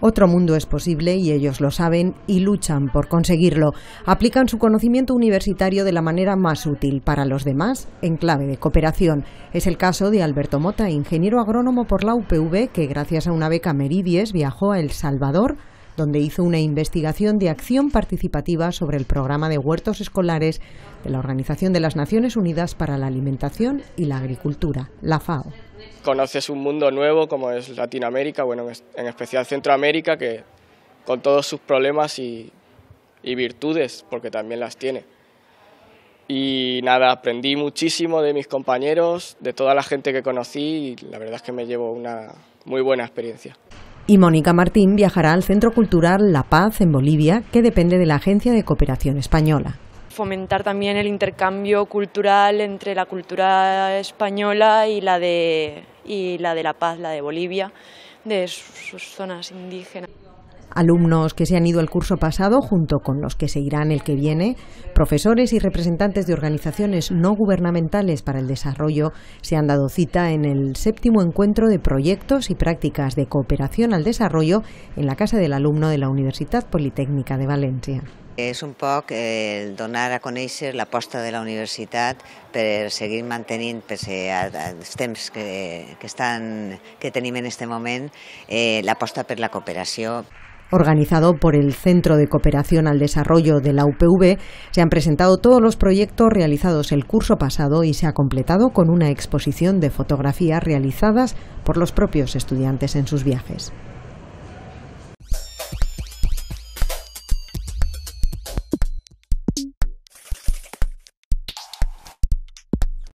Otro mundo es posible y ellos lo saben y luchan por conseguirlo. Aplican su conocimiento universitario de la manera más útil para los demás en clave de cooperación. Es el caso de Alberto Mota, ingeniero agrónomo por la UPV, que gracias a una beca Meridies viajó a El Salvador donde hizo una investigación de acción participativa sobre el programa de huertos escolares de la Organización de las Naciones Unidas para la Alimentación y la Agricultura, la FAO conoces un mundo nuevo como es Latinoamérica, bueno, en especial Centroamérica, que con todos sus problemas y, virtudes, porque también las tiene. Y nada, aprendí muchísimo de mis compañeros, de toda la gente que conocí y la verdad es que me llevo una muy buena experiencia. Y Mónica Martín viajará al Centro Cultural La Paz en Bolivia, que depende de la Agencia de Cooperación Española fomentar también el intercambio cultural entre la cultura española y la de, la, de La Paz, la de Bolivia, de sus zonas indígenas. Alumnos que se han ido al curso pasado, junto con los que se irán el que viene, profesores y representantes de organizaciones no gubernamentales para el desarrollo se han dado cita en el séptimo encuentro de proyectos y prácticas de cooperación al desarrollo en la Casa del Alumno de la Universidad Politécnica de Valencia. Es un poco el donar a la posta de la universitat per seguir manteniendo pese als temps que, que, en este momento, eh, la posta per la cooperación. Organizado por el Centro de Cooperación al Desarrollo de la UPV, se han presentado todos los proyectos realizados el curso pasado y se ha completado con una exposición de fotografías realizadas por los propios estudiantes en sus viajes.